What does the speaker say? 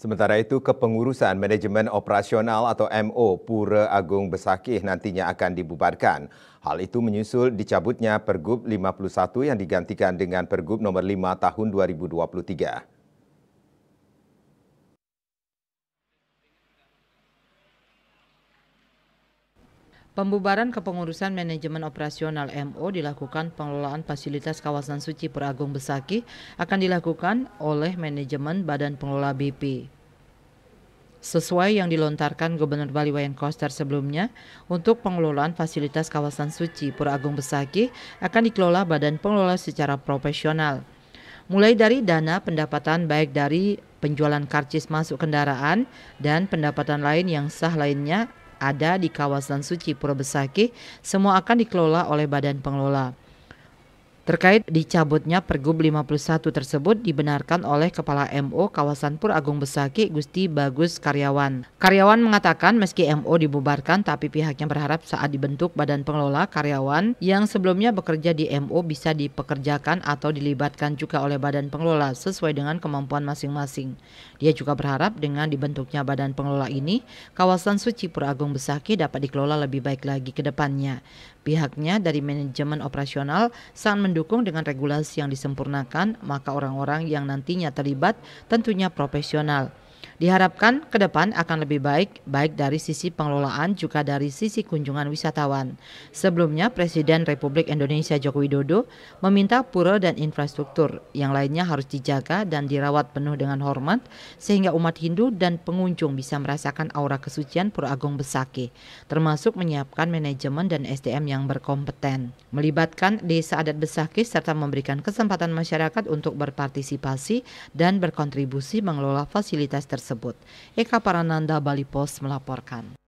Sementara itu, kepengurusan manajemen operasional atau MO Pura Agung Besakih nantinya akan dibubarkan. Hal itu menyusul dicabutnya Pergub 51 yang digantikan dengan Pergub nomor 5 tahun 2023. Pembubaran kepengurusan manajemen operasional MO dilakukan pengelolaan fasilitas kawasan suci Peragung Besaki akan dilakukan oleh manajemen Badan Pengelola BP. Sesuai yang dilontarkan Gubernur Bali Wayan Koster sebelumnya, untuk pengelolaan fasilitas kawasan suci Agung Besaki akan dikelola Badan Pengelola secara profesional. Mulai dari dana pendapatan baik dari penjualan karcis masuk kendaraan, dan pendapatan lain yang sah lainnya ada di kawasan suci Pura semua akan dikelola oleh badan pengelola. Terkait dicabutnya Pergub 51 tersebut dibenarkan oleh Kepala MO Kawasan Pur Agung Besaki Gusti Bagus Karyawan. Karyawan mengatakan meski MO dibubarkan tapi pihaknya berharap saat dibentuk badan pengelola karyawan yang sebelumnya bekerja di MO bisa dipekerjakan atau dilibatkan juga oleh badan pengelola sesuai dengan kemampuan masing-masing. Dia juga berharap dengan dibentuknya badan pengelola ini kawasan suci Pur Agung Besaki dapat dikelola lebih baik lagi ke depannya. Pihaknya dari manajemen operasional sangat mendukung didukung dengan regulasi yang disempurnakan, maka orang-orang yang nantinya terlibat tentunya profesional. Diharapkan ke depan akan lebih baik, baik dari sisi pengelolaan juga dari sisi kunjungan wisatawan. Sebelumnya, Presiden Republik Indonesia Joko Widodo meminta pura dan infrastruktur yang lainnya harus dijaga dan dirawat penuh dengan hormat sehingga umat Hindu dan pengunjung bisa merasakan aura kesucian Pura Agung Besake, termasuk menyiapkan manajemen dan SDM yang berkompeten, melibatkan desa adat Besake serta memberikan kesempatan masyarakat untuk berpartisipasi dan berkontribusi mengelola fasilitas tersebut tersebut. Eka Parananda Bali Post melaporkan.